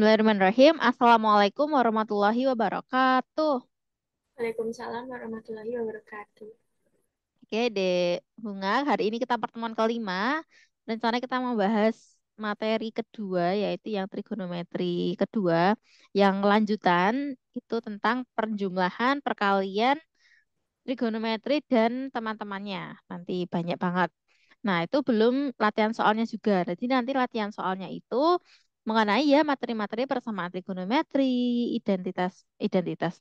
Bismillahirrahmanirrahim. Assalamualaikum warahmatullahi wabarakatuh. Waalaikumsalam warahmatullahi wabarakatuh. Oke, Dek Bunga, hari ini kita pertemuan kelima. Rencana kita membahas materi kedua, yaitu yang trigonometri kedua. Yang lanjutan itu tentang perjumlahan perkalian, trigonometri, dan teman-temannya. Nanti banyak banget. Nah, itu belum latihan soalnya juga. Jadi nanti latihan soalnya itu mengenai ya materi-materi persamaan trigonometri, identitas identitas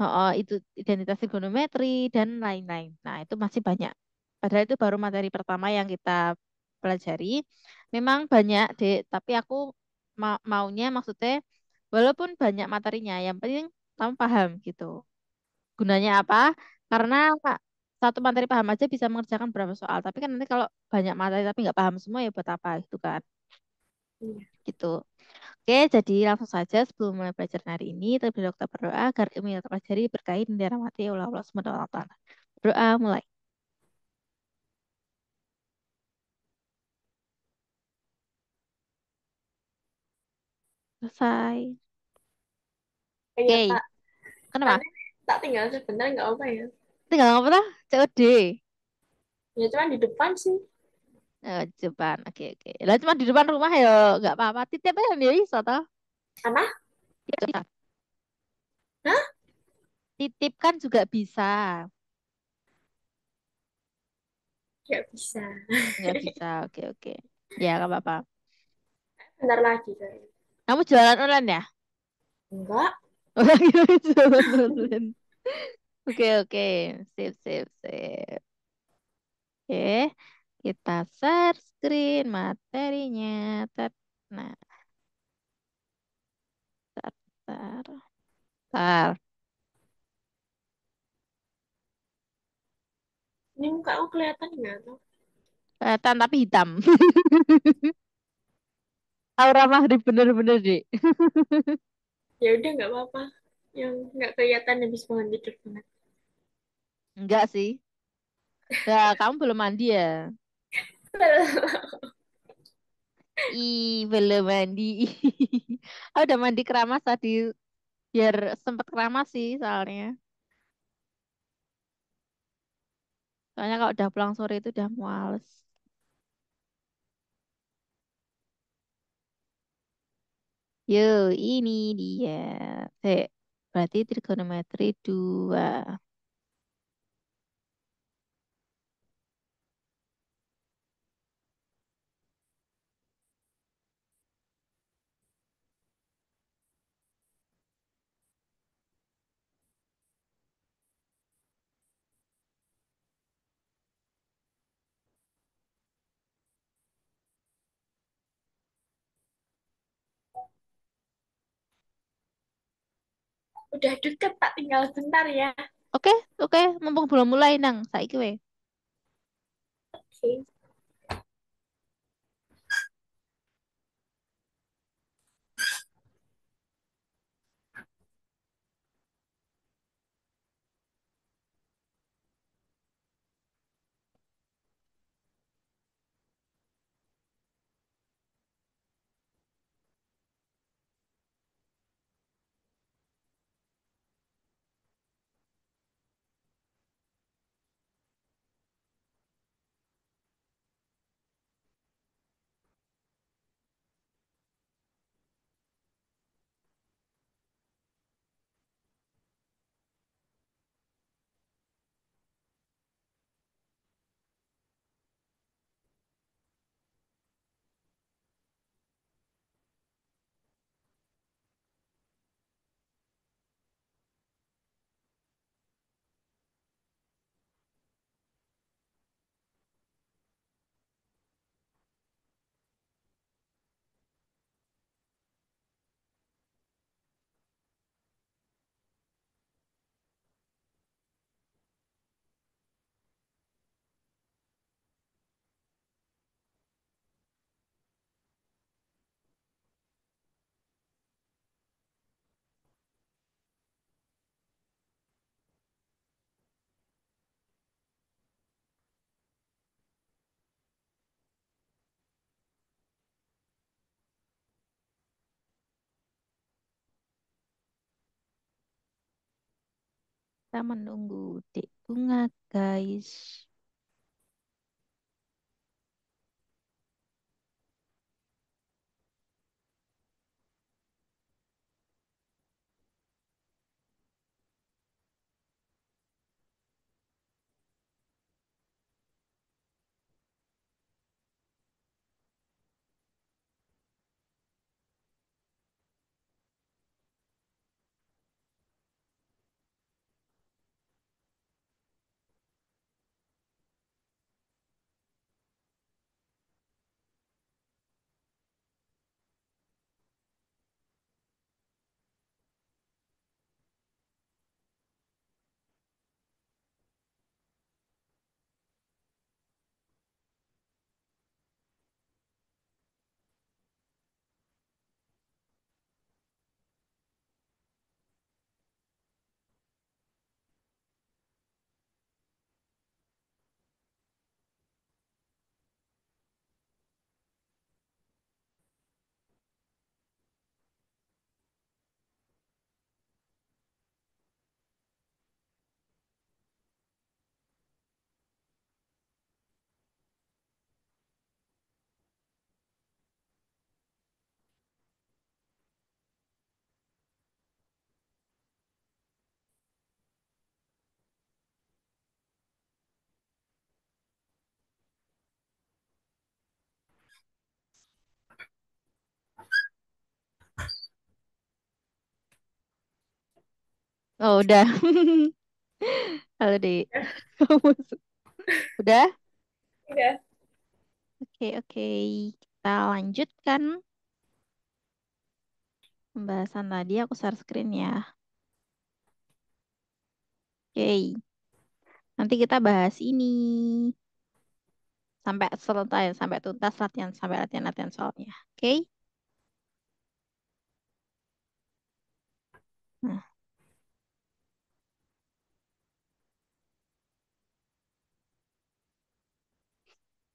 oh, itu identitas trigonometri dan lain-lain. Nah, itu masih banyak. Padahal itu baru materi pertama yang kita pelajari. Memang banyak, Dek, tapi aku ma maunya maksudnya walaupun banyak materinya, yang penting kamu paham gitu. Gunanya apa? Karena satu materi paham aja bisa mengerjakan berapa soal. Tapi kan nanti kalau banyak materi tapi nggak paham semua ya buat apa gitu kan. Iya. Gitu. Oke, jadi langsung saja sebelum mulai belajar hari ini, terlebih dahulu kita berdoa agar ilmu yang terpelajari berkait dan dirahmati oleh Allah Subhanahu wa Berdoa mulai. Selesai. Oke. Iya, okay. Kenapa? tak tinggal sebentar nggak apa ya? Tinggal apa lah? COD. Ya cuman di depan sih eh depan Oke, okay, oke. Okay. Lah cuma di depan rumah ya nggak apa-apa. Titip aja nih iso toh. Apa? Ya, bisa. Hah? Titip kan juga bisa. Nggak bisa. Nggak bisa. Oke, okay, oke. Okay. Ya, nggak apa-apa. Bentar lagi kan? Kamu jualan online ya? Enggak. jualan online. Oke, oke. Sip, sip, sip. Kita share screen materinya. Nah. Bentar. Bentar. Ini muka aku kelihatan nggak tuh? Kelihatan tapi hitam. Aura mahri bener-bener, Dik. ya udah nggak apa-apa. Yang nggak kelihatan habis bangun tidur banget. Enggak sih. Ya, kamu belum mandi ya? Belum. Ih, belum mandi. oh, udah mandi keramas tadi. Biar sempat keramas sih soalnya. Soalnya kalau udah pulang sore itu udah males. Yo, ini dia. Eh, berarti trigonometri 2. udah deket tak tinggal sebentar ya oke okay, oke okay. mumpung belum mulai nang saya we oke okay. kita menunggu dek bunga guys Oh, udah. Halo, Dek. Iya. Udah? Udah. Iya. Oke, oke. Kita lanjutkan pembahasan tadi. Aku share screen ya. Oke. Nanti kita bahas ini. Sampai selesai, sampai tuntas latihan, sampai latihan-latihan soalnya. Oke? Nah.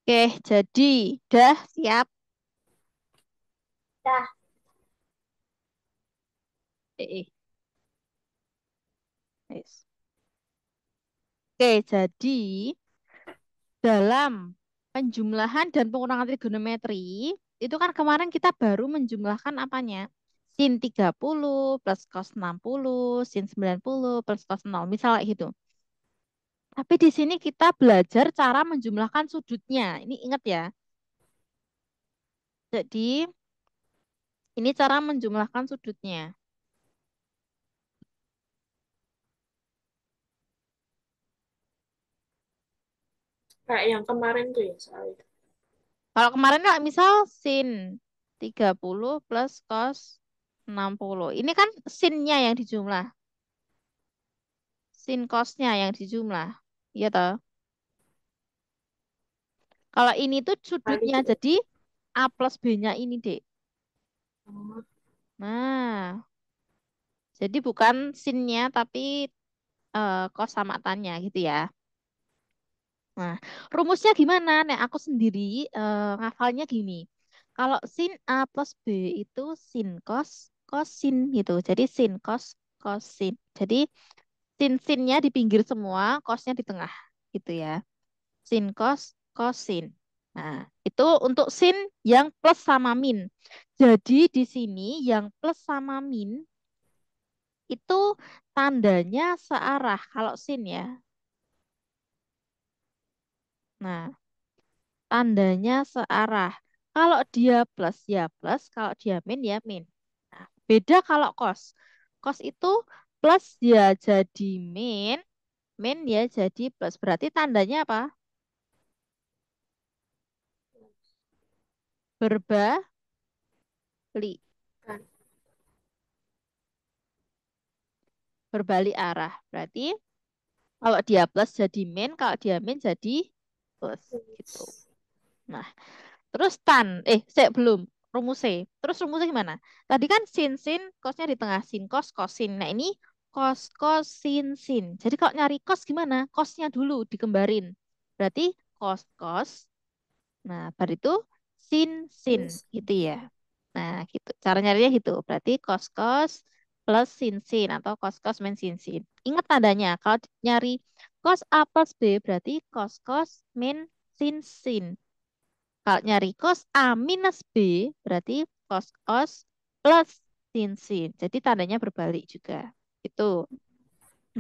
Oke, jadi dah siap? Dah. Eh, eh. Yes. Oke, jadi dalam penjumlahan dan pengurangan trigonometri, itu kan kemarin kita baru menjumlahkan apanya? Sin 30 plus cos 60, sin 90 plus cos 0, misalnya gitu. Tapi di sini kita belajar cara menjumlahkan sudutnya. Ini ingat ya. Jadi, ini cara menjumlahkan sudutnya. Kayak yang kemarin tuh ya soalnya. Kalau kemarin kan misal sin 30 plus cos 60. Ini kan sinnya yang dijumlah sin cosnya yang dijumlah. Iya toh? Kalau ini tuh sudutnya Ayo. Nah, jadi A plus B-nya ini, Dek. Oh. Nah. Jadi bukan sinnya tapi uh, cos sama tanya gitu ya. Nah, rumusnya gimana? Nek aku sendiri uh, ngafalnya gini. Kalau sin A plus B itu sin cos, cos sin gitu. Jadi sin cos, cos sin. Jadi sin-sinnya di pinggir semua, kosnya di tengah, gitu ya. Sin kos kos sin. Nah, itu untuk sin yang plus sama min. Jadi di sini yang plus sama min itu tandanya searah kalau sin ya. Nah, tandanya searah. Kalau dia plus ya plus, kalau dia min ya min. Nah, beda kalau kos. Kos itu plus ya jadi min, min ya jadi plus. Berarti tandanya apa? Berbalik. Berbalik arah. Berarti kalau dia plus jadi min, kalau dia min jadi plus gitu. Nah, terus tan eh saya belum rumus saya, Terus rumusnya gimana? Tadi kan sin sin kosnya di tengah sin kos cos sin. Nah, ini kos kos sin sin. Jadi kalau nyari kos gimana? Kosnya dulu dikembarin. Berarti kos kos. Nah, baru itu sin sin gitu ya. Nah, gitu. Cara nyarinya gitu. Berarti kos kos plus sin sin atau kos kos minus sin sin. Ingat tandanya kalau nyari kos A plus B berarti kos kos minus sin sin. Kalau nyari kos A minus B berarti kos kos plus sin sin. Jadi tandanya berbalik juga itu,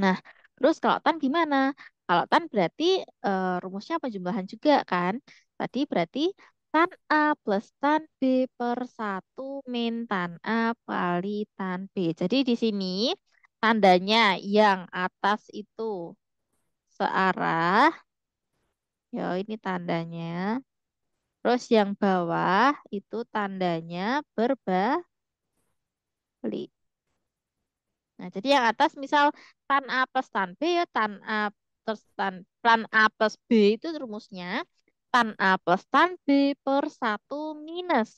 Nah, terus kalau tan gimana? Kalau tan berarti e, rumusnya penjumlahan juga kan? Tadi berarti tan A plus tan B per 1 min tan A kali tan B. Jadi di sini tandanya yang atas itu searah. Ya, ini tandanya. Terus yang bawah itu tandanya berbalik. Nah, jadi yang atas misal tan A plus tan B ya tan A plus tan, tan A plus B itu rumusnya tan A plus tan B per 1 minus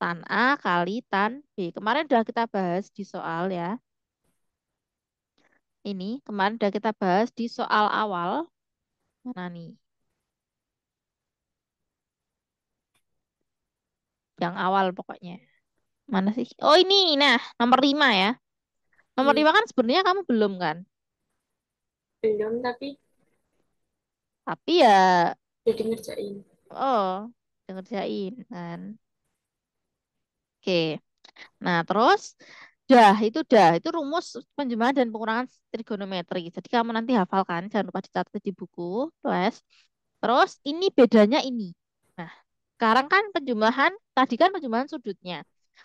tan A kali tan B. Kemarin sudah kita bahas di soal ya. Ini kemarin sudah kita bahas di soal awal. Mana nih? Yang awal pokoknya. Mana sih? Oh ini, nah nomor 5 ya. Nomor hmm. lima kan sebenarnya kamu belum kan? Belum tapi. Tapi ya. Jadi ngerjain. Oh, ngerjain kan. Oke. Nah terus dah itu dah itu rumus penjumlahan dan pengurangan trigonometri. Jadi kamu nanti hafalkan, jangan lupa dicatat di buku, les. Terus ini bedanya ini. Nah, sekarang kan penjumlahan, tadi kan penjumlahan sudutnya.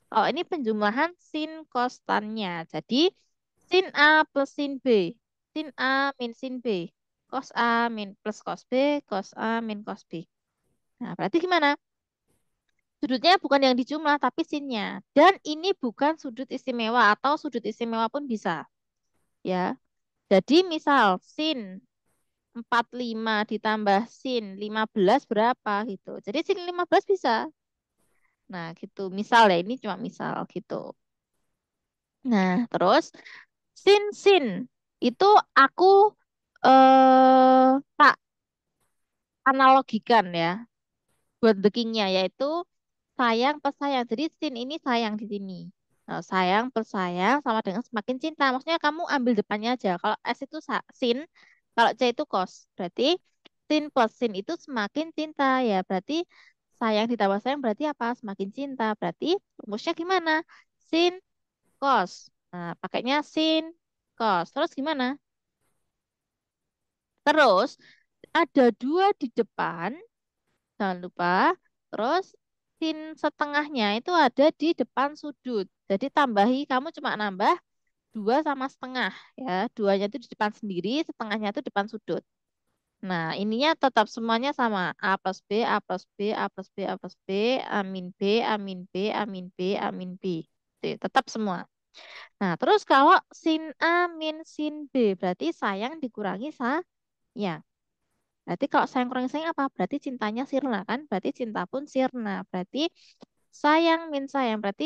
Kalau oh, ini penjumlahan sin kostannya. Jadi sin A plus sin B. Sin A min sin B. Cos A min plus cos B. Cos A min cos B. Nah, berarti gimana? Sudutnya bukan yang dijumlah, tapi sinnya. Dan ini bukan sudut istimewa atau sudut istimewa pun bisa. Ya. Jadi misal sin 45 ditambah sin 15 berapa gitu. Jadi sin 15 bisa. Nah, gitu. Misal ya, ini cuma misal gitu. Nah, terus sin sin itu aku eh tak analogikan ya buat dekingnya yaitu sayang pesayang. Jadi sin ini sayang di sini. Nah, sayang pesayang sama dengan semakin cinta. Maksudnya kamu ambil depannya aja. Kalau S itu sin, kalau C itu kos. Berarti sin plus sin itu semakin cinta ya. Berarti sayang ditambah sayang berarti apa? Semakin cinta. Berarti rumusnya gimana? Sin cos. Nah, pakainya sin cos. Terus gimana? Terus ada dua di depan. Jangan lupa. Terus sin setengahnya itu ada di depan sudut. Jadi tambahi kamu cuma nambah dua sama setengah ya. Duanya itu di depan sendiri, setengahnya itu depan sudut. Nah, ininya tetap semuanya sama. A plus B, A plus B, A plus B, A plus B, a amin B, a amin B, a amin B, a amin B. Jadi, gitu ya, tetap semua. Nah, terus kalau sin A min sin B, berarti sayang dikurangi sayang. Berarti kalau sayang kurangi sayang apa? Berarti cintanya sirna kan? Berarti cinta pun sirna. Berarti sayang min sayang. Berarti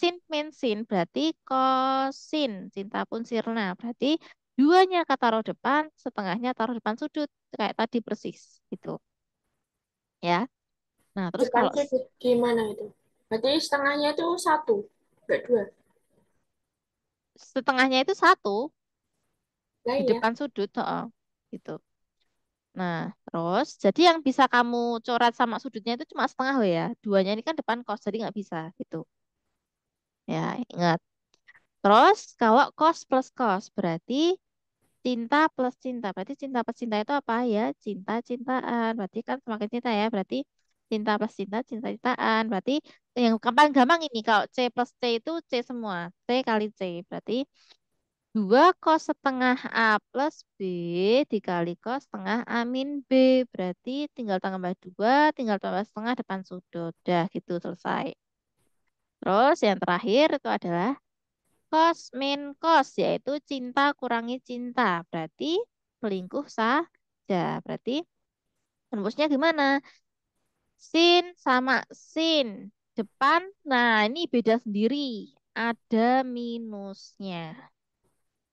sin min sin. Berarti kosin. Cinta pun sirna. Berarti duanya kata taruh depan, setengahnya taruh depan sudut kayak tadi persis gitu. Ya. Nah, terus depan kalau sudut gimana itu? Berarti setengahnya itu satu, enggak dua. Setengahnya itu satu. Nah, di iya. depan sudut, oh, gitu. Nah, terus jadi yang bisa kamu coret sama sudutnya itu cuma setengah loh ya. Duanya ini kan depan kos, jadi nggak bisa gitu. Ya, ingat. Terus kalau kos plus kos berarti cinta plus cinta. Berarti cinta plus cinta itu apa ya? Cinta-cintaan. Berarti kan semakin cinta ya. Berarti cinta plus cinta, cinta-cintaan. Berarti yang gampang gampang ini kalau C plus C itu C semua. C kali C. Berarti dua kos setengah A plus B dikali kos setengah A min B. Berarti tinggal tambah dua tinggal tambah setengah depan sudut. Dah gitu selesai. Terus yang terakhir itu adalah kos min kos yaitu cinta kurangi cinta. Berarti selingkuh saja. Berarti rumusnya gimana? Sin sama sin. Depan, nah ini beda sendiri. Ada minusnya.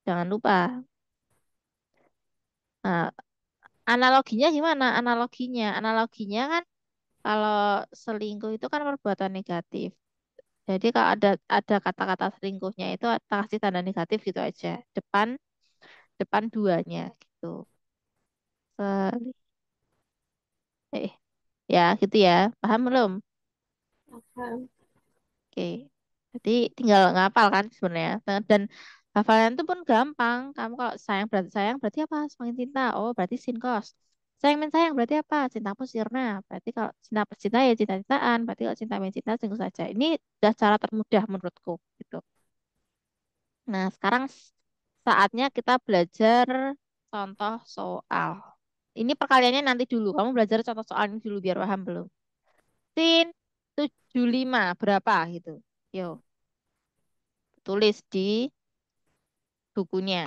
Jangan lupa. Nah, analoginya gimana? Analoginya, analoginya kan kalau selingkuh itu kan perbuatan negatif. Jadi kalau ada ada kata-kata selingkuhnya itu kasih tanda negatif gitu aja. Depan depan duanya gitu. eh ya gitu ya. Paham belum? Paham. Oke. Jadi tinggal ngapal kan sebenarnya. Dan hafalan itu pun gampang. Kamu kalau sayang berarti sayang berarti apa? Semakin cinta. Oh, berarti sin sayang sayang berarti apa cinta pun sirna berarti kalau cinta cinta ya cinta-cintaan berarti kalau cinta cinta sungguh saja ini sudah cara termudah menurutku gitu nah sekarang saatnya kita belajar contoh soal ini perkaliannya nanti dulu kamu belajar contoh soal ini dulu biar paham belum sin 75 berapa gitu yo tulis di bukunya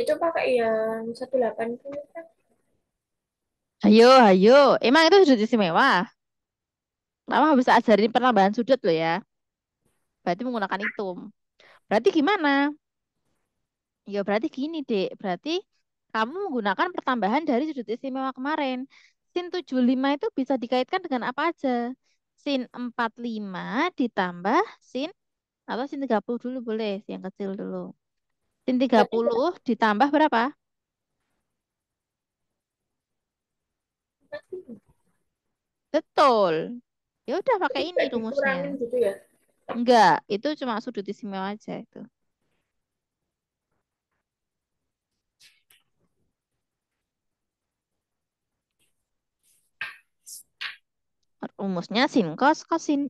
itu pakai yang 180 kan? Ayo, ayo. Emang itu sudut istimewa? Mama bisa ajarin penambahan sudut loh ya. Berarti menggunakan itu. Berarti gimana? Ya berarti gini, Dek. Berarti kamu menggunakan pertambahan dari sudut istimewa kemarin. Sin 75 itu bisa dikaitkan dengan apa aja? Sin 45 ditambah sin atau sin 30 dulu boleh, yang kecil dulu. Sin 30 iya, iya. ditambah berapa? Betul. Ya udah pakai ini rumusnya. Gitu ya? Enggak, itu cuma sudut istimewa aja itu. Rumusnya sin cos cosin.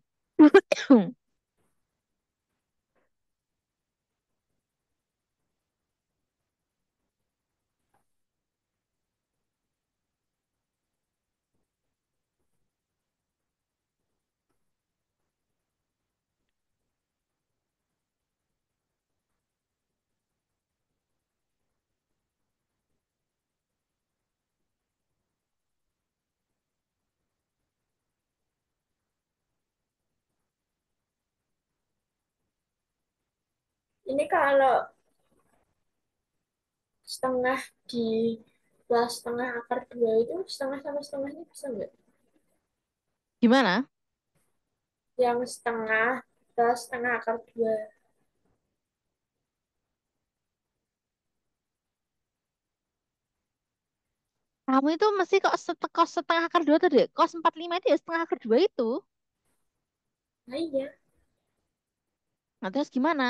ini kalau setengah di plus setengah akar dua itu setengah sama setengahnya bisa nggak? Gimana? Yang setengah plus setengah akar dua. Kamu itu mesti kok setengah, setengah akar dua tadi? Kos empat lima itu ya setengah akar dua itu. Nah, iya. Nah, terus gimana?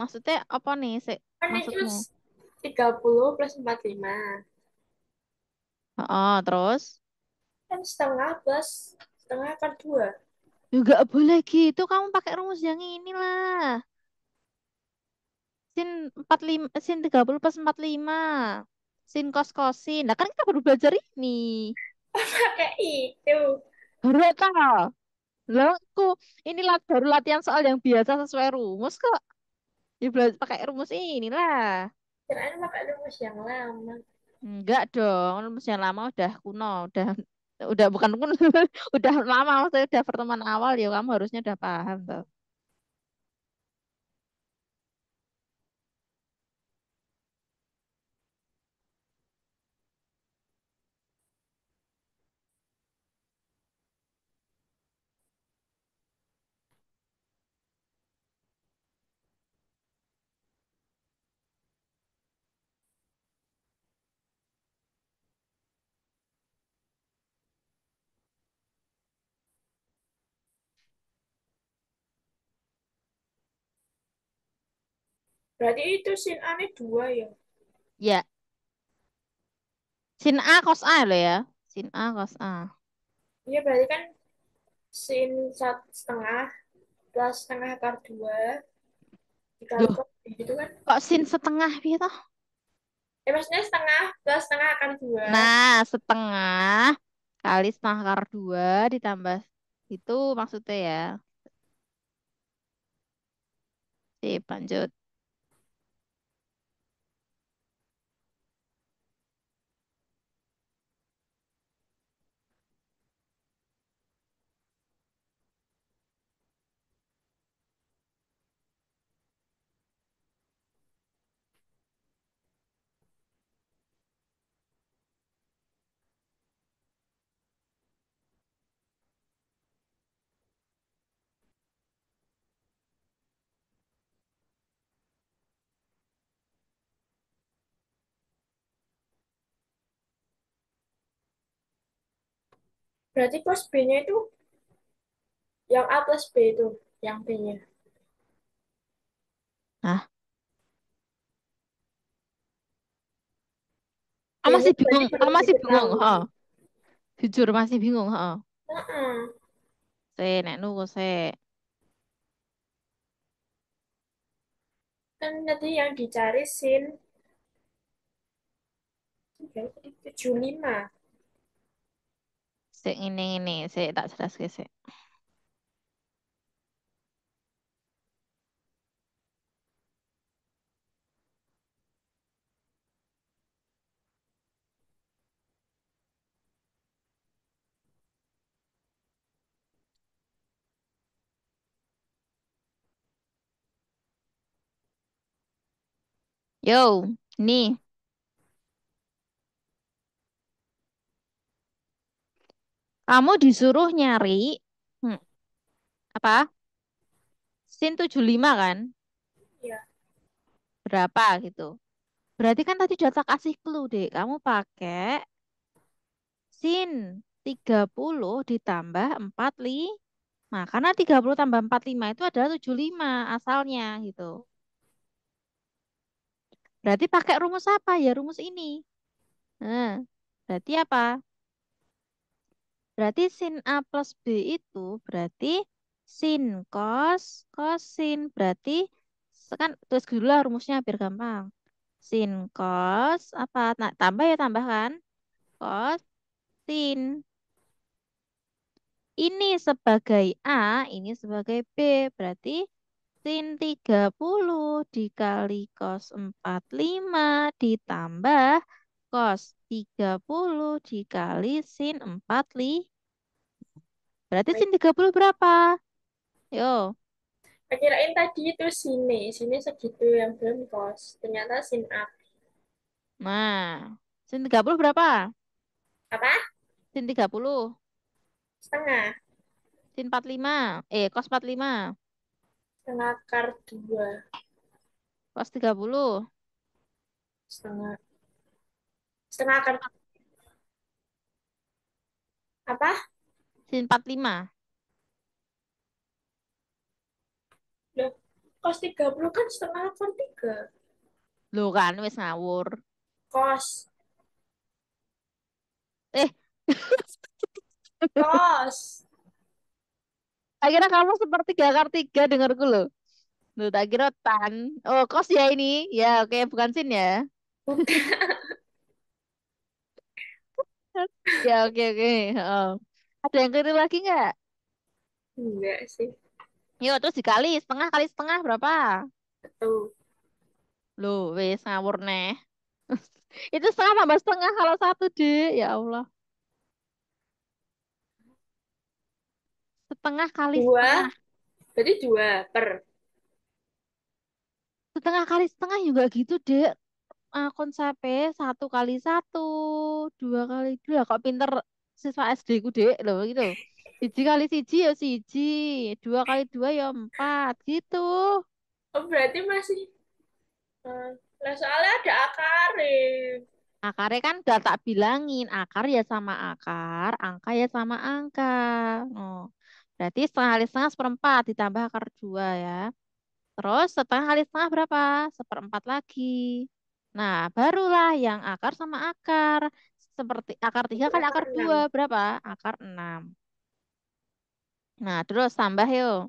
Maksudnya apa nih? Se kan maksudmu? 30 plus 45. Oh, terus? Kan setengah plus setengah kan dua. Juga ya, boleh gitu. Kamu pakai rumus yang ini lah. Sin 45, sin 30 plus 45. Sin kos-kosin. Nah, kan kita baru belajar ini. Pakai itu. Baru tahu. Loh, aku ini baru latihan soal yang biasa sesuai rumus kok. Ya belajar pakai rumus inilah. Kirain pakai rumus yang lama. Enggak dong, rumus yang lama udah kuno, udah udah bukan kuno, udah lama maksudnya udah pertemuan awal ya kamu harusnya udah paham tuh. Berarti itu sin A ini dua ya? Ya. Sin A cos A loh ya. Sin A cos A. Iya berarti kan sin satu setengah plus setengah akar dua dikalikan gitu kan. Kok sin setengah gitu? Ya maksudnya setengah plus setengah akar dua. Nah setengah kali setengah akar dua ditambah itu maksudnya ya. Sip, lanjut. Berarti plus B-nya itu yang A plus B itu, yang B-nya. Hah? Ah, masih bingung, ah, masih bingung, ha. Jujur masih bingung, ha. Heeh. Saya nek nunggu saya. Kan tadi yang dicari sin 75. Sik ini ini, sik tak jelas ke sik. Yo, nih. Kamu disuruh nyari hmm, apa? Sin 75 kan? Iya. Berapa gitu. Berarti kan tadi udah kasih clue, deh. Kamu pakai sin 30 ditambah 45. Nah, karena 30 tambah 45 itu adalah 75 asalnya gitu. Berarti pakai rumus apa ya? Rumus ini. Nah, berarti apa? Berarti sin A plus B itu berarti sin cos, cosin. Berarti kan tulis dulu lah rumusnya biar gampang. Sin cos apa? Nah, tambah ya tambahkan. Cos sin. Ini sebagai A, ini sebagai B. Berarti sin 30 dikali cos 45 ditambah cos 30 dikali sin 45. Berarti sin 30 berapa? Yo. Kirain tadi itu sini, sini segitu yang belum kos. Ternyata sin A. Nah, sin 30 berapa? Apa? Sin 30. Setengah. Sin 45. Eh, kos 45. Setengah kar 2. Kos 30. Setengah. Setengah kar. Apa? Sin 45. Loh, kos 30 kan setengah per 3. Loh kan, wis ngawur. Kos. Eh. kos. Akhirnya kamu sepertiga akar tiga dengarku loh. Loh, tak kira tan. Oh, kos ya ini. Ya, oke. Okay. Bukan sin ya. Bukan. ya, oke, okay, oke. Okay. Oh. Ada yang keliru lagi nggak? Enggak sih. Yuk, terus dikali setengah kali setengah berapa? Satu. Loh, wes ngawur nih. Itu setengah tambah setengah kalau satu, Dek. Ya Allah. Setengah kali dua. setengah. Berarti dua per. Setengah kali setengah juga gitu, Dek. Uh, eh, konsepnya satu kali satu, dua kali dua. Kok pinter siswa SD ku dewek loh gitu siji kali siji ya siji dua kali dua ya empat gitu oh berarti masih nah soalnya ada akar Akarnya kan udah tak bilangin akar ya sama akar angka ya sama angka oh berarti setengah kali setengah seperempat ditambah akar dua ya terus setengah kali setengah berapa seperempat lagi Nah, barulah yang akar sama akar seperti akar tiga kali akar dua berapa? Akar enam. Nah, terus tambah yuk.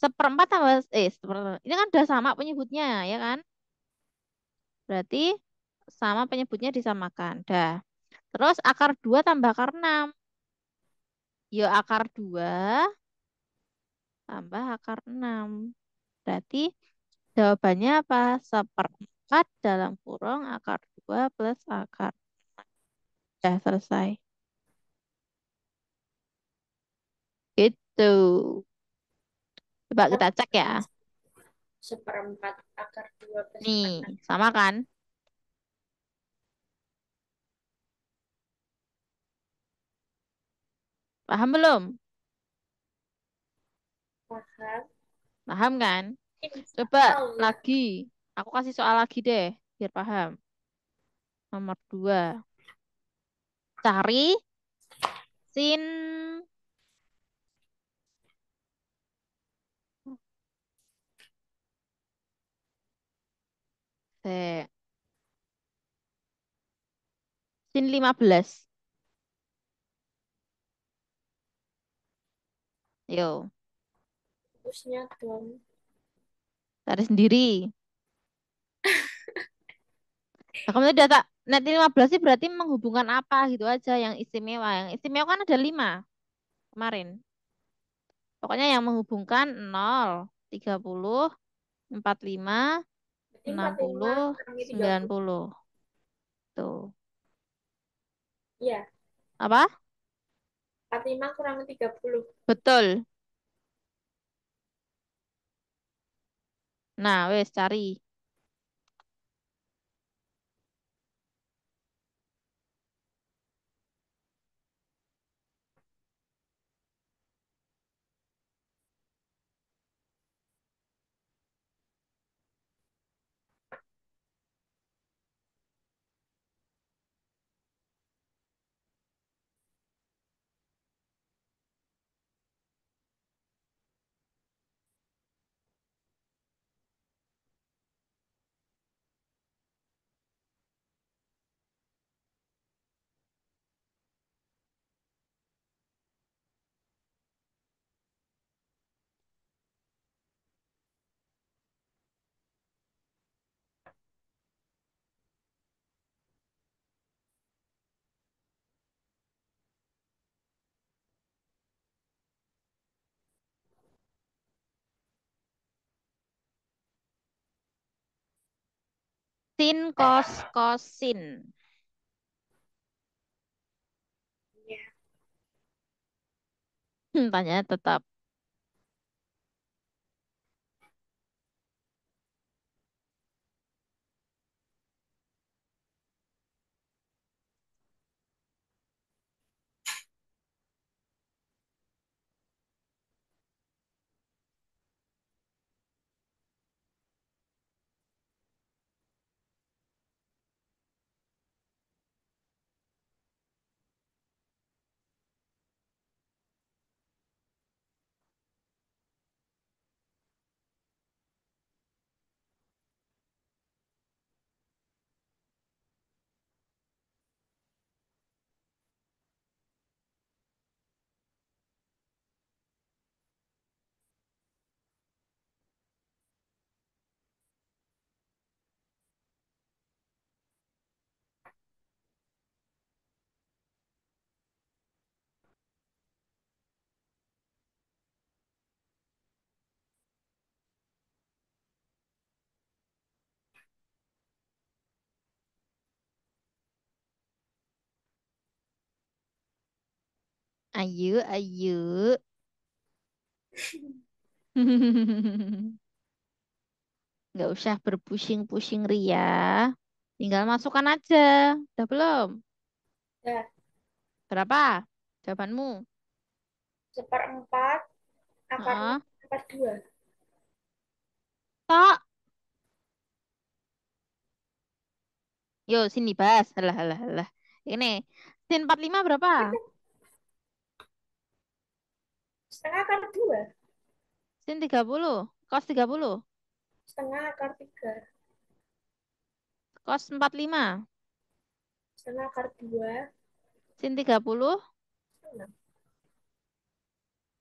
Seperempat tambah, eh, seperempat. ini kan udah sama penyebutnya, ya kan? Berarti sama penyebutnya disamakan. Dah. Terus akar dua tambah akar enam. Yo akar dua tambah akar enam. Berarti jawabannya apa? Seperempat dalam kurung akar dua plus akar Udah selesai. Gitu. Coba kita cek ya. Seperempat akar dua Nih, sama kan? Paham belum? Paham. Paham kan? Coba lagi. Aku kasih soal lagi deh, biar paham. Nomor dua cari sin Sin 15. Yo. harusnya dong. cari sendiri. Kamu udah tak Net nah, 15 sih berarti menghubungkan apa gitu aja yang istimewa. Yang istimewa kan ada 5 kemarin. Pokoknya yang menghubungkan 0, 30, 45, 60, 90. Tuh. Iya. Apa? 45 kurang 30. Betul. Nah, wes cari. sin cos cosin. Ya. Hmm, tanya tetap Ayu, ayu. Nggak usah berpusing-pusing Ria. Tinggal masukkan aja. Udah belum? Ya. Berapa jawabanmu? Seperempat. Akar uh. empat dua. Tak. Yo, sini bahas. Alah, alah, alah. Ini. Sin 45 berapa? Setengah akar dua, Sin 30. tiga puluh, Setengah akar kos Cos 45. Setengah akar dua, Sin 30. Setengah.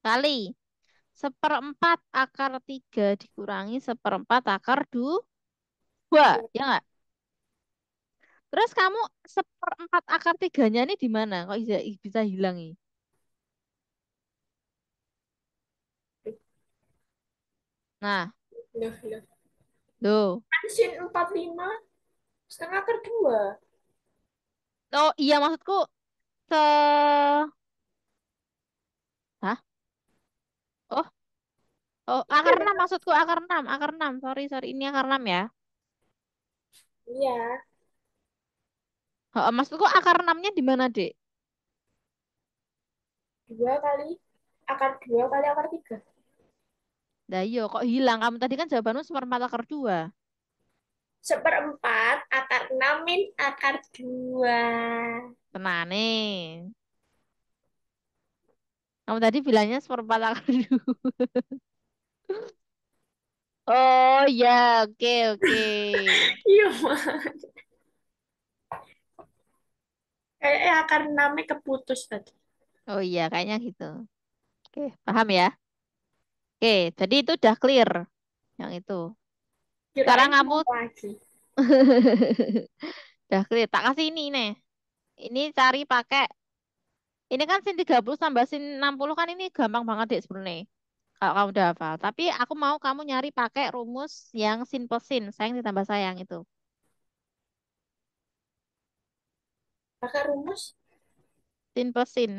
Kali. Seperempat akar tiga dikurangi seperempat akar dua Dua, iya. ya enggak? Terus kamu seperempat akar tiganya ini di mana? Kok bisa, hilang nih? Nah. Loh, loh. Loh. Pensiun 45 setengah kedua. Oh iya maksudku se Hah? Oh. Oh, akar 6 maksudku akar 6, akar 6. Sorry, sorry. Ini akar 6 ya. Iya. Oh, maksudku akar 6-nya di mana, Dek? 2 kali akar 2 kali akar 3. Nah iya kok hilang. Kamu tadi kan jawabanmu seperempat akar dua. Seperempat akar enam min akar dua. nih Kamu tadi bilangnya seperempat akar dua. oh ya, oke oke. Iya Kayaknya eh, eh, akar enamnya keputus tadi. Oh iya, kayaknya gitu. Oke, okay, paham ya? Oke, jadi itu udah clear yang itu. Kira Sekarang kamu udah clear. Tak kasih ini nih. Ini cari pakai ini kan sin 30 tambah sin 60 kan ini gampang banget deh sebenarnya. Kalau kamu udah hafal. Tapi aku mau kamu nyari pakai rumus yang sin plus sin. Sayang ditambah sayang itu. Pakai rumus? Sin plus sin.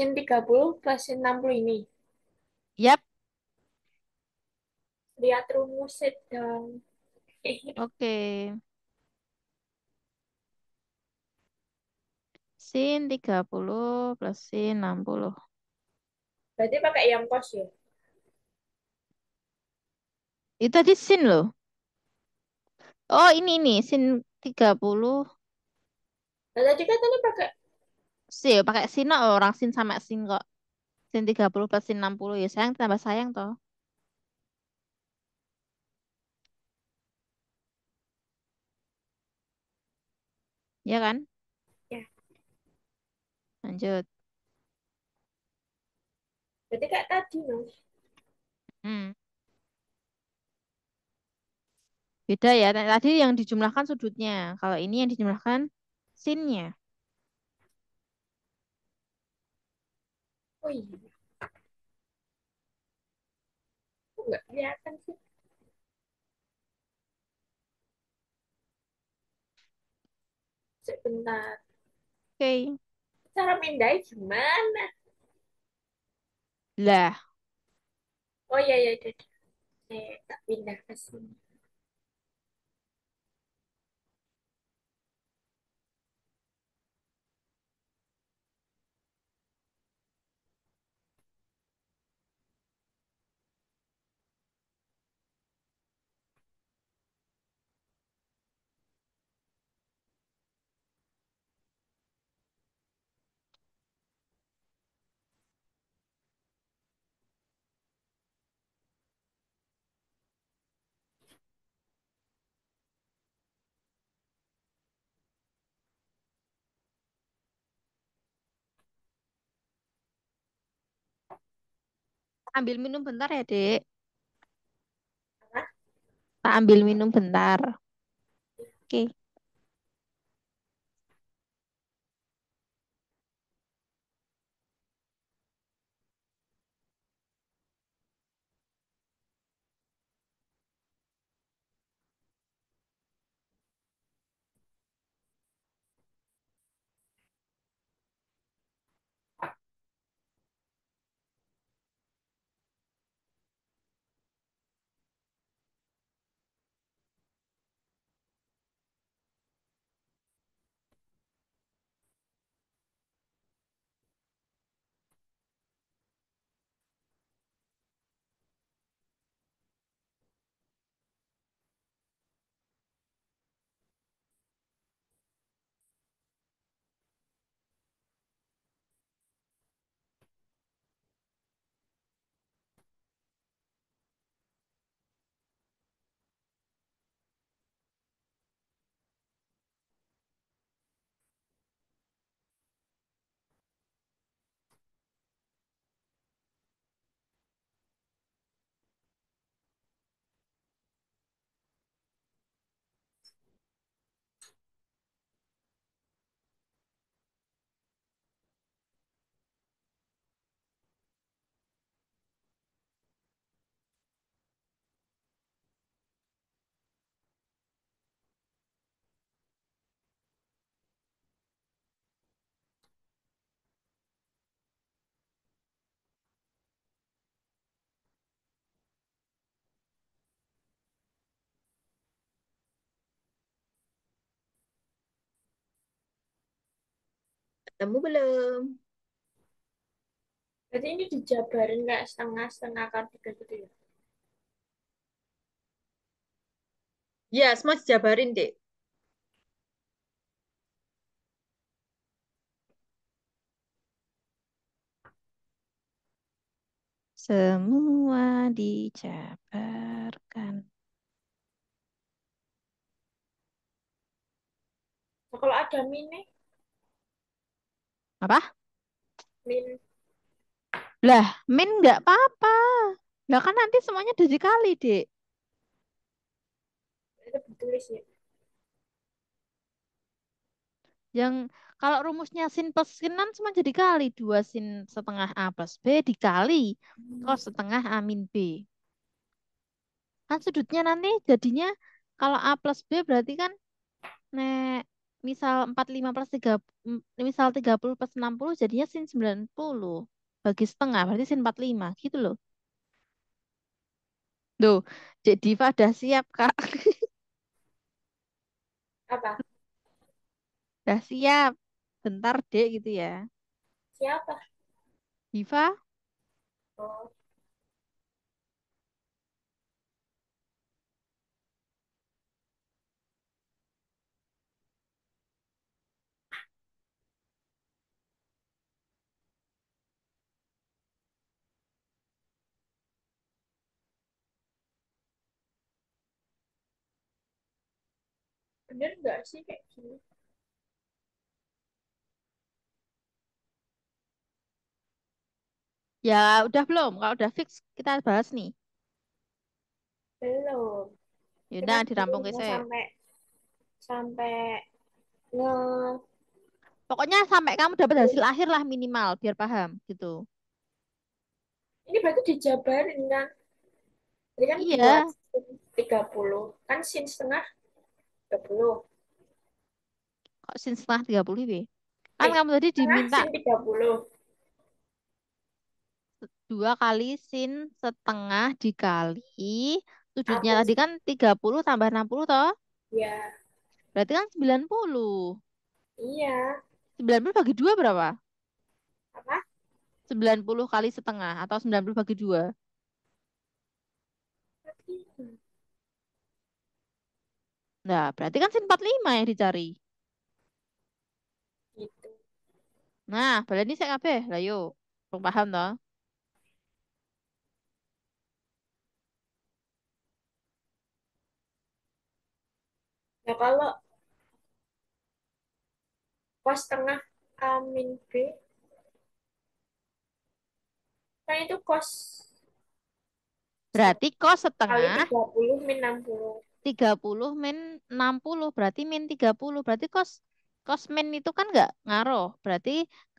Sin 30 plus sin 60 ini. Yap. Lihat rumus dong. Oke. Okay. Sin 30 plus sin 60. Berarti pakai yang kos ya? Itu tadi sin loh. Oh ini ini sin 30. Nah, tadi kan tadi pakai sih pakai sino orang sin sama sin kok sin puluh plus sin puluh ya sayang tambah sayang toh ya kan ya lanjut berarti kayak tadi no hmm. beda ya tadi yang dijumlahkan sudutnya kalau ini yang dijumlahkan sinnya Oh iya. Kok nggak kelihatan sih? Sebentar. Oke. Okay. Cara mindai gimana? Lah. Oh iya, iya. Oke, tak pindah ke sini. ambil minum bentar ya, Dek. Tak ambil minum bentar. Oke. Okay. Temu belum? Jadi ini dijabarin kayak setengah-setengah kan gitu ya? Ya, semua dijabarin, deh Semua dijabarkan. Nah, kalau ada mini? Apa? Min. Lah, min nggak apa-apa. Lah kan nanti semuanya dikali, Dek. Ya. Yang kalau rumusnya sin plus sin kan cuma jadi kali. dua sin setengah A plus B dikali hmm. setengah A min B. Kan sudutnya nanti jadinya kalau A plus B berarti kan nek misal 45 plus 3 misal 30 plus 60 jadinya sin 90 bagi setengah berarti sin 45 gitu loh. Duh, jadi pada siap, Kak. Apa? Udah siap. Bentar, Dek, gitu ya. Siapa? Diva? Oh. bener nggak sih kayak gini gitu? Ya, udah belum? Kalau udah fix, kita bahas nih. Belum. Yaudah, kita dirampung ke Sampai, sampai nge... Pokoknya sampai kamu dapat hasil akhir lah minimal, biar paham gitu. Ini berarti dijabarin kan? Ini kan iya. 30, kan sin setengah 30. Kok sin setengah 30 ini? Kan eh, kamu tadi diminta sin 30. 2 kali sin setengah dikali sudutnya tadi kan 30 tambah 60 toh? Iya. Berarti kan 90. Iya. 90 bagi 2 berapa? Apa? 90 kali setengah atau 90 bagi 2? Nah, berarti kan sin 45 yang dicari. Gitu. Nah, boleh ini saya kabeh. Lah yuk. Belum paham toh? Ya kalau pas tengah A min B kan itu kos berarti kos setengah kali 30 min 60 30 min 60 berarti min 30 berarti kos kos min itu kan enggak ngaruh berarti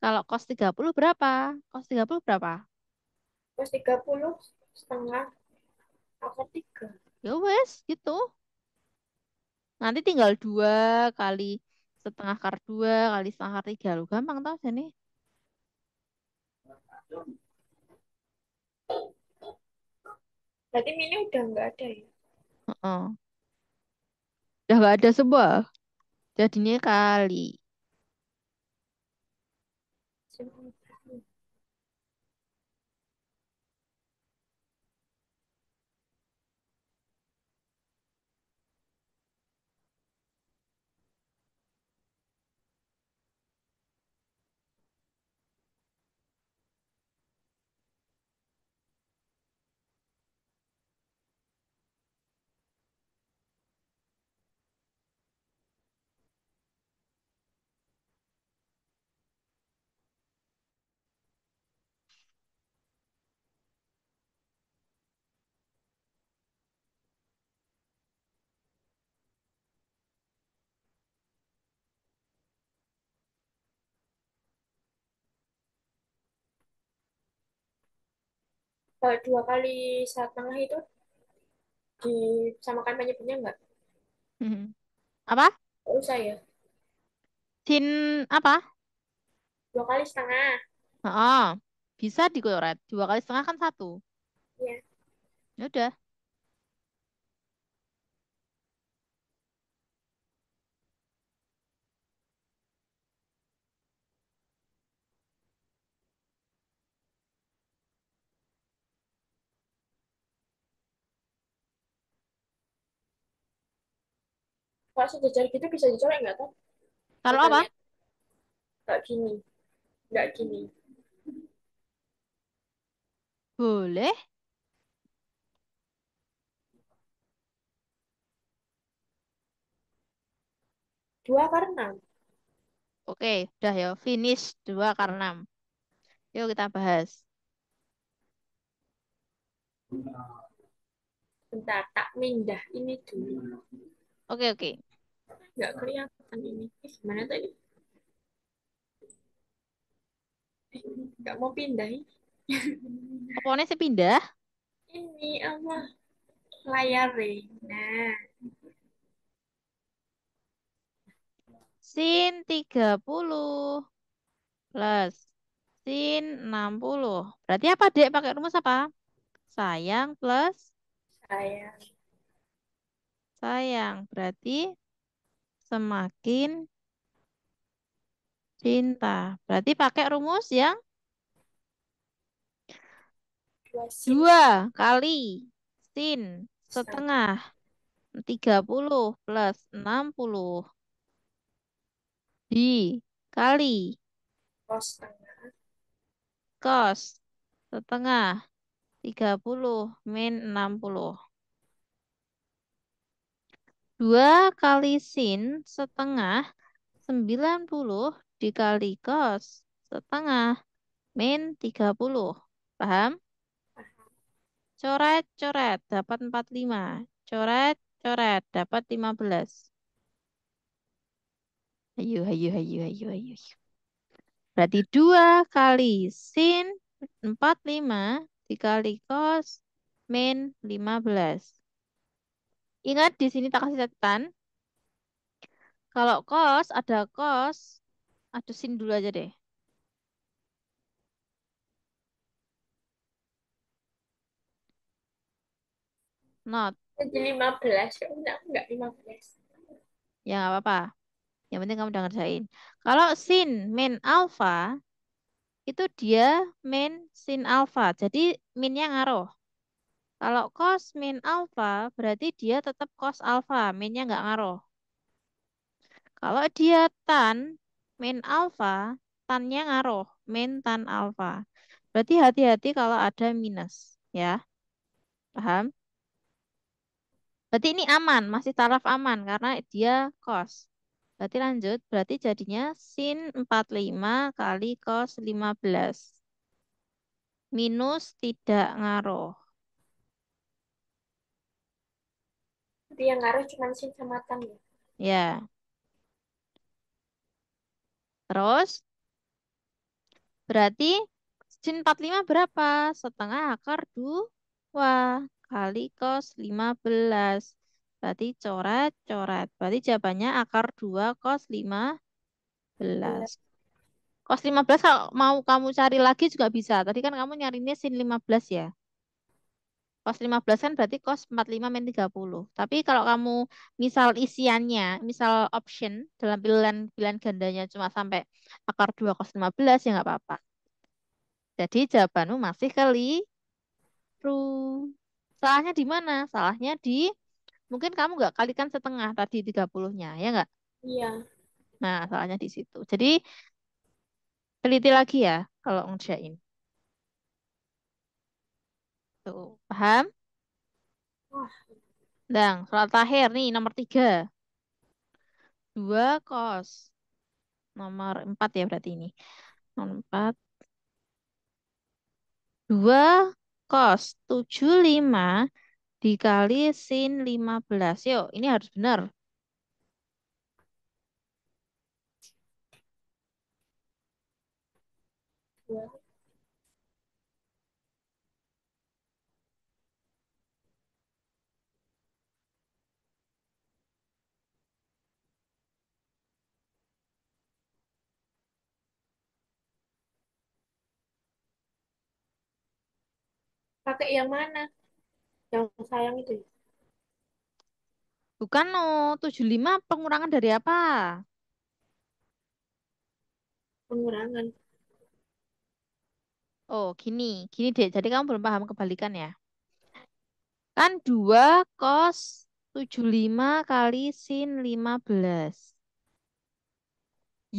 kalau kos 30 berapa kos 30 berapa kos 30 setengah apa 3 ya wes gitu nanti tinggal dua kali setengah kar dua kali setengah kar tiga lu gampang tau sini berarti mini udah enggak ada ya uh -uh udah gak ada sebuah. jadinya kali kalau eh, dua kali saat tengah itu disamakan penyebutnya enggak? Hmm. Apa? Usah ya. Sin apa? Dua kali setengah. Oh, bisa dikoret. Dua kali setengah kan satu. Iya. Ya udah. pas jajar gitu bisa dicoret nggak tuh? Kalau apa? Nggak gini. Nggak gini. Boleh. Dua karena. Oke, udah ya. Finish dua karena. Yuk kita bahas. Bentar, tak mindah ini dulu. Oke, oke nggak kelihatan ini. Eh, gimana tadi? Eh, nggak mau pindah ini. Apanya sih pindah? Ini apa? Layar Nah. Sin 30 plus sin 60. Berarti apa, Dek? Pakai rumus apa? Sayang plus? Sayang. Sayang. Berarti semakin cinta. Berarti pakai rumus yang dua kali sin setengah 30 plus 60 di kali kos setengah 30 min 60. 2 kali sin setengah 90 dikali cos setengah min 30. Paham? Coret, coret, dapat 45. Coret, coret, dapat 15. Ayo, ayo, ayo, ayo, ayo. Berarti 2 kali sin 45 dikali cos min 15. Ingat di sini tak kasih catatan. Kalau kos, ada kos. Aduh, sin dulu aja deh. Not. Jadi 15, enggak 15. Ya, enggak apa-apa. Yang penting kamu udah ngerjain. Kalau sin min alfa, itu dia min sin alfa. Jadi minnya ngaruh. Kalau cos min alpha berarti dia tetap cos alpha, minnya nggak ngaruh. Kalau dia tan min alpha, tannya ngaruh, min tan alpha. Berarti hati-hati kalau ada minus, ya. Paham? Berarti ini aman, masih taraf aman karena dia cos. Berarti lanjut, berarti jadinya sin 45 kali cos 15. Minus tidak ngaruh. Berarti yang ngaruh cuma sin sama tan ya? Iya. Terus, berarti sin 45 berapa? Setengah akar 2 kali cos 15. Berarti coret-coret. Berarti jawabannya akar 2 cos 15. Cos 15 kalau mau kamu cari lagi juga bisa. Tadi kan kamu nyarinya sin 15 ya? Kos 15 kan berarti kos 45 min 30. Tapi kalau kamu misal isiannya, misal option dalam pilihan-pilihan gandanya cuma sampai akar 2 kos 15 ya nggak apa-apa. Jadi jawabanmu masih kali ru Salahnya di mana? Salahnya di mungkin kamu nggak kalikan setengah tadi 30-nya, ya nggak? Iya. Nah, salahnya di situ. Jadi teliti lagi ya kalau ngerjain. Tuh, paham? Dan surat terakhir nih nomor tiga. Dua kos. Nomor empat ya berarti ini. Nomor empat. Dua kos tujuh lima dikali sin lima belas. Yuk, ini harus benar. pakai yang mana? Yang sayang itu. Ya? Bukan no, 75 pengurangan dari apa? Pengurangan. Oh, gini. Gini deh. Jadi kamu belum paham kebalikan ya. Kan 2 cos 75 kali sin 15.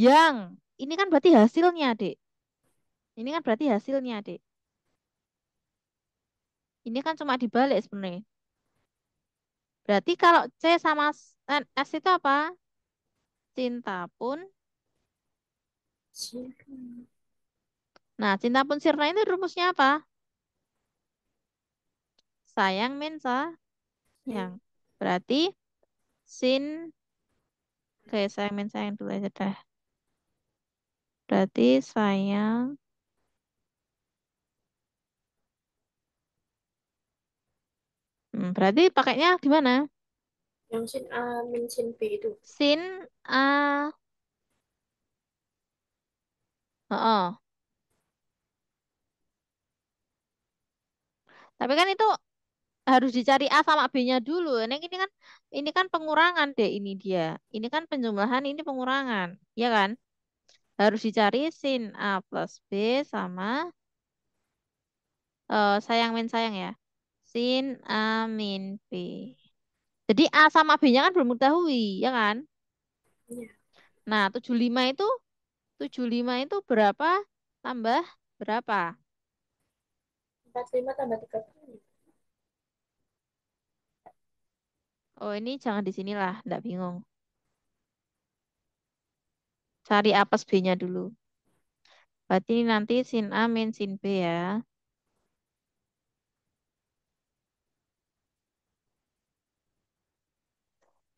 Yang ini kan berarti hasilnya, Dek. Ini kan berarti hasilnya, Dek. Ini kan cuma dibalik sebenarnya. Berarti kalau C sama S eh, itu apa? Cinta pun. Sirna. Nah, cinta pun sirna itu rumusnya apa? Sayang mensa. Hmm. Yang Berarti sin. Oke, sayang mensa yang dulu aja dah. Berarti sayang Hmm, berarti pakainya gimana? Yang sin A ah, min sin B itu. Sin A. oh. Tapi kan itu harus dicari A sama B-nya dulu. Ini ini kan ini kan pengurangan deh ini dia. Ini kan penjumlahan, ini pengurangan, ya kan? Harus dicari sin A plus B sama uh, sayang men sayang ya sin A min B. Jadi A sama B-nya kan belum diketahui, ya kan? Iya. Nah, 75 itu 75 itu berapa tambah berapa? 45 tambah 30. Oh, ini jangan di sinilah, enggak bingung. Cari apes B-nya dulu. Berarti nanti sin A min sin B ya.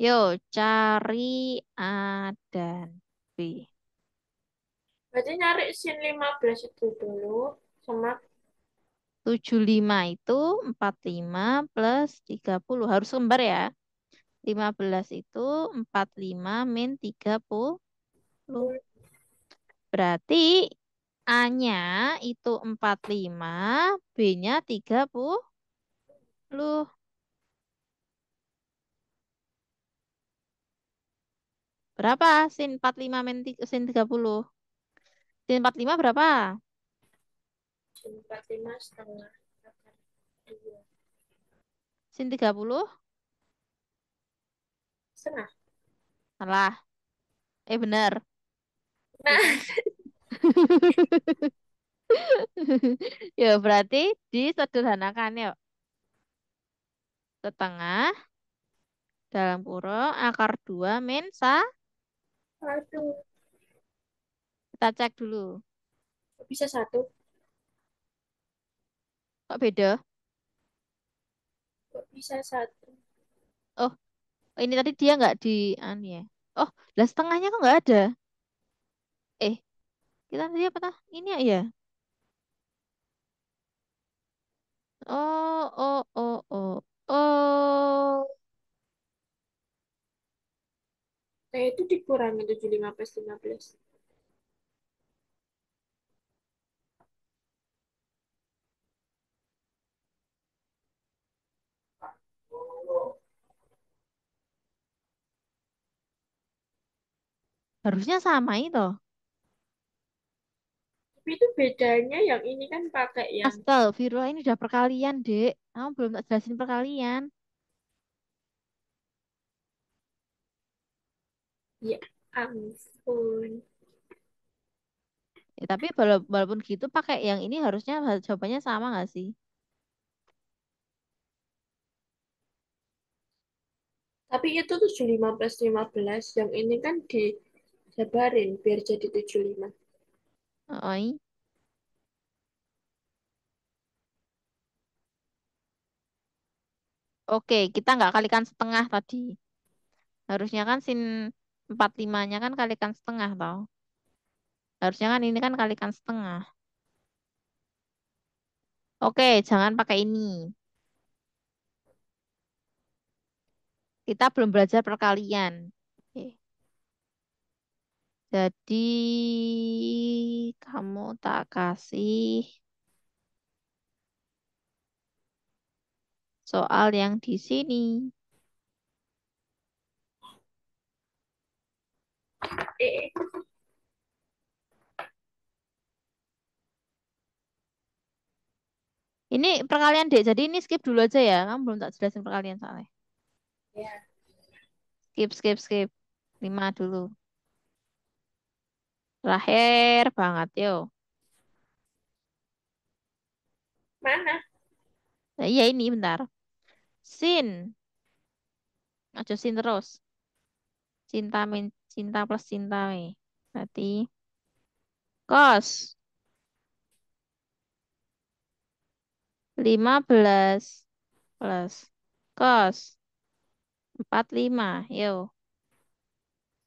Yo, cari A dan B. Berarti nyari sin 15 itu dulu sama 75 itu 45 plus 30. Harus kembar ya. 15 itu 45 min 30. Berarti A-nya itu 45, B-nya 30. Berapa sin 45 men sin 30? Sin 45 berapa? Sin 45 setengah Sin 30? Setengah. Salah. Eh benar. Nah. ya berarti disederhanakan ya. Setengah dalam kurung akar 2 min sa satu, Kita cek dulu. Bisa satu. Kok beda? Kok bisa satu? Oh, ini tadi dia nggak di an ya. Oh, lah setengahnya kok nggak ada? Eh, kita tadi apa tah? Ini ya. Iya. Oh, oh, oh, oh. Oh. T itu dikurangi 75 plus 15. Harusnya sama itu. Tapi itu bedanya yang ini kan pakai yang... Astagfirullah, ini udah perkalian, Dek. Kamu belum tak jelasin perkalian. Ya ampun. Ya, tapi walaupun gitu pakai yang ini harusnya jawabannya sama nggak sih? Tapi itu 75 plus 15. Yang ini kan dijabarin biar jadi 75. Oi. Oke, kita nggak kalikan setengah tadi. Harusnya kan sin empat limanya kan kalikan setengah tau. Harusnya kan ini kan kalikan setengah. Oke, jangan pakai ini. Kita belum belajar perkalian. Jadi kamu tak kasih soal yang di sini. Eh. Ini perkalian deh, Jadi ini skip dulu aja ya. Kamu belum tak jelasin perkalian soalnya. Yeah. Skip, skip, skip. lima dulu. Lahir banget, yo. Mana? Nah, iya ini, bentar. Sin. Aja sin terus. Cinta Cinta plus cinta nih. Berarti kos. belas plus kos. empat lima. Yo.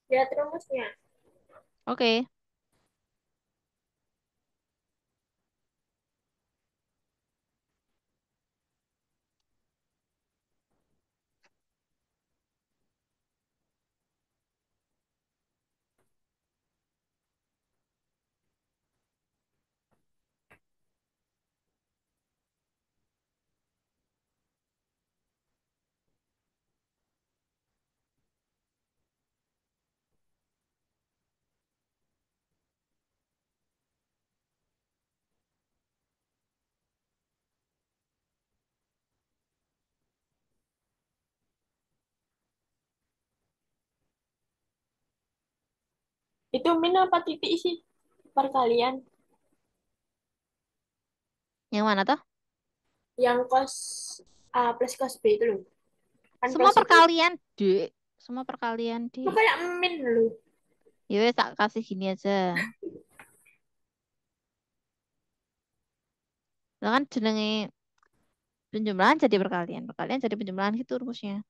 Lihat ya, rumusnya. Oke. Okay. Itu min apa titik sih? Perkalian. Yang mana tuh? Yang cos A ah, plus cos B itu loh. Kan Semua perkalian, D. Semua perkalian, D. Itu kayak min loh. Ya wes tak kasih gini aja. Lah kan jenenge penjumlahan jadi perkalian, perkalian jadi penjumlahan gitu rumusnya.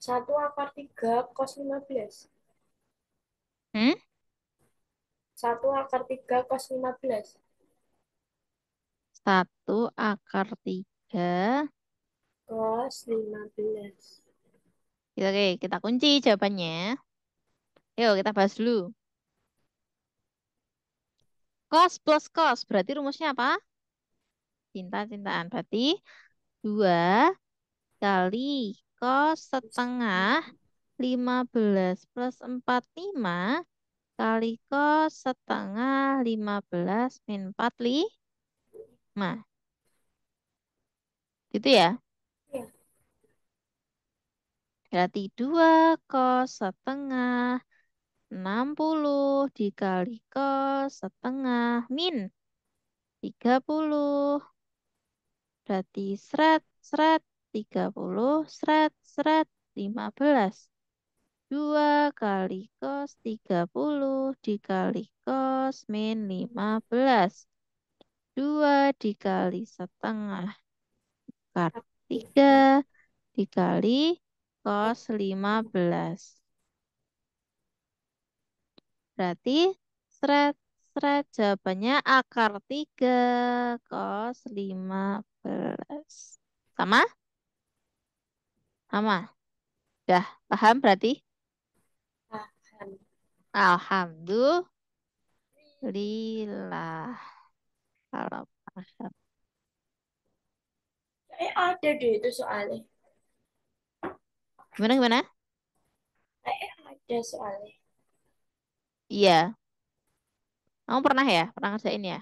satu akar tiga kos 15. Hmm? satu akar tiga kos lima belas satu akar tiga kos lima belas gitu, Oke, kita kunci jawabannya. Yuk, kita bahas dulu. Kos plus kos, berarti rumusnya apa? Cinta-cintaan, berarti 2 kali kos setengah 15 plus 45 kali kos setengah 15 min 45. Gitu ya? Iya. Berarti 2 kos setengah 60 dikali kos setengah min 30. Berarti seret, seret, 30, seret, seret, 15. 2 kali cos 30 dikali cos min 15. 2 dikali setengah. Kar 3 dikali cos 15. Berarti seret, seret jawabannya akar 3 cos 15. Sama? sama Dah, paham berarti? Paham. Alhamdulillah. Kalau paham. Eh, ada deh itu soalnya. Gimana, gimana? Eh, ada soalnya. Iya. Kamu pernah ya? Pernah ngerjain ya?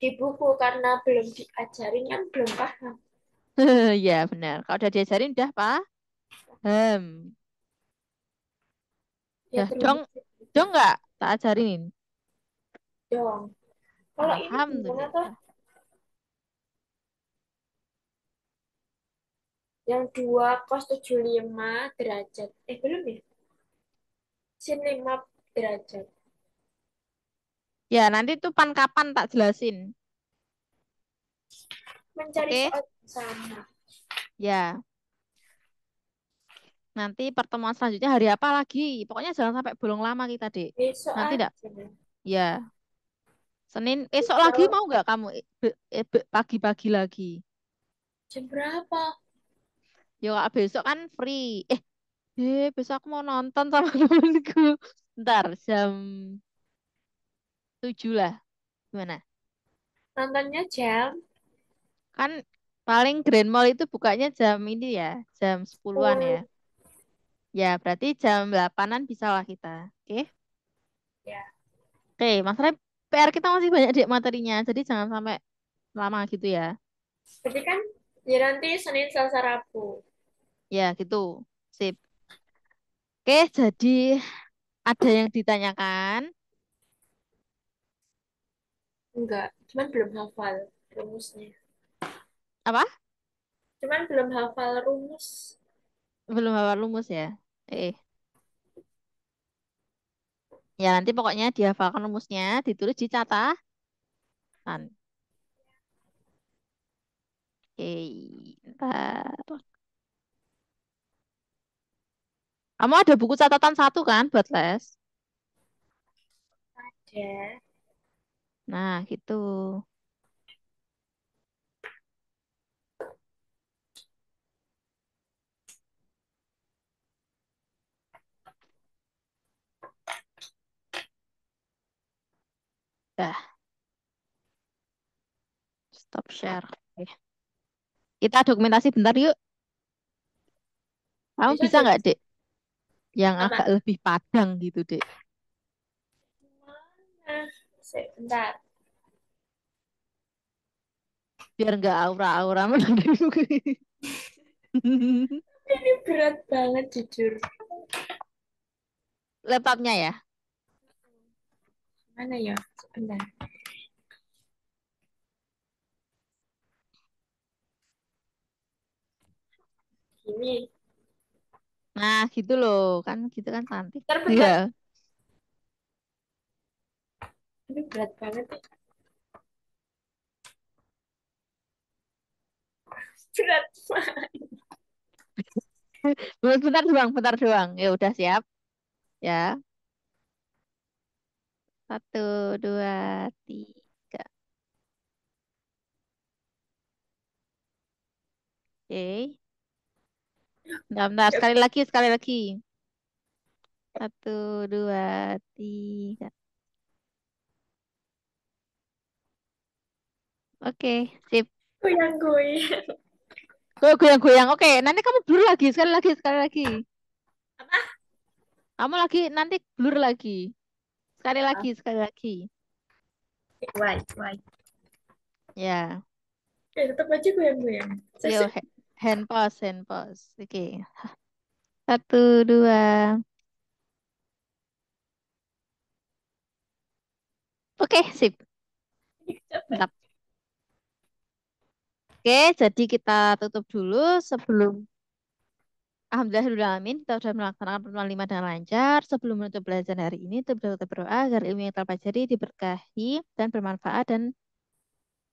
di buku karena belum diajarin kan belum paham. ya benar. Kalau udah diajarin udah paham. Ya, nah, dong, dong nggak? Tak ajarin. Dong. Kalau ini Yang 2 cos 75 derajat. Eh, belum ya? Sin 5 derajat. Ya, nanti itu pan kapan tak jelasin. Mencari okay. soal sama. Ya. Nanti pertemuan selanjutnya hari apa lagi? Pokoknya jangan sampai bolong lama kita, Dek. Besok Nanti tidak. Ya. Senin esok Besok. lagi mau nggak kamu e-, e-, pagi-pagi lagi? Jam berapa? Ya, Kak, besok kan free. Eh, eh besok aku mau nonton sama temanku. Ntar jam tujuh lah. Gimana? Nontonnya jam? Kan Paling Grand Mall itu bukanya jam ini ya, jam sepuluhan ya. Oh. Ya, berarti jam delapanan bisa lah kita. Oke? Okay? Ya. Oke, okay, Mas PR kita masih banyak di materinya, jadi jangan sampai lama gitu ya. Tapi kan ya nanti Senin, Selasa, Rabu. Ya, gitu. Sip. Oke, okay, jadi ada yang ditanyakan? Enggak, cuman belum hafal rumusnya. Apa? Cuman belum hafal rumus. Belum hafal rumus ya? Eh. Ya, nanti pokoknya dihafalkan rumusnya, ditulis di catatan. Oke, ntar. Kamu ada buku catatan satu kan buat les? Ada. Nah, gitu. Dah. Stop share. Kita dokumentasi bentar yuk. Kamu bisa nggak, Dek? Yang Mana? agak lebih padang gitu, Dek. Mana? Sebentar. Biar nggak aura-aura Ini berat banget, jujur. Laptopnya ya? Mana ya? Sebentar. Ini. Nah, gitu loh. Kan gitu kan cantik. Iya. Ini berat banget. Ya. Berat banget. bentar doang, bentar doang. Ya udah siap. Ya. Satu, dua, tiga. Oke. Okay. Bentar, Sekali lagi, sekali lagi. Satu, dua, tiga. Oke, sip. Goyang-goyang. Goyang-goyang. Oke, nanti kamu blur lagi. Sekali lagi, sekali lagi. Apa? Kamu lagi, nanti blur lagi. Sekali ah. lagi, sekali lagi. Why, why? Ya. Yeah. Eh, tetap aja goyang-goyang. Yo, hand pause hand pause, Oke. Okay. Satu, dua. Oke, okay, sip. Oke, okay, jadi kita tutup dulu sebelum Alhamdulillah, Amin. kita sudah melaksanakan pertemuan lima dengan lancar. Sebelum menutup belajar hari ini, tetap kita berdoa agar ilmu yang terpelajari diberkahi dan bermanfaat dan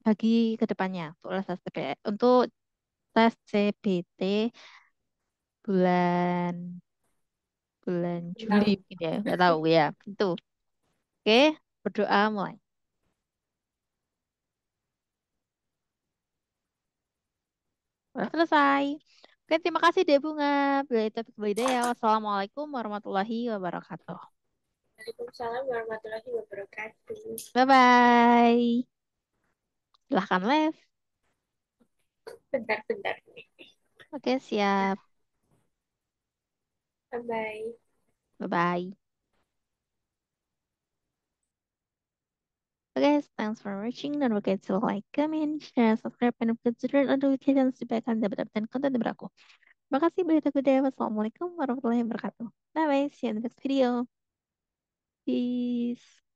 bagi kedepannya untuk tes CBT bulan bulan Juli mungkin ya Tidak tahu ya itu oke berdoa mulai selesai. Oke, terima kasih deh Bunga. Bila topik ya. Wassalamualaikum warahmatullahi wabarakatuh. Waalaikumsalam warahmatullahi wabarakatuh. Bye-bye. Silahkan live. Bentar-bentar. Oke, siap. Bye-bye. Bye-bye. guys, thanks for watching. Don't forget to like, comment, share, subscribe, and consider notifications supaya kalian dapat update konten dari aku. Terima kasih berita Dewa. Assalamualaikum warahmatullahi wabarakatuh. Bye-bye. See you in the next video. Peace.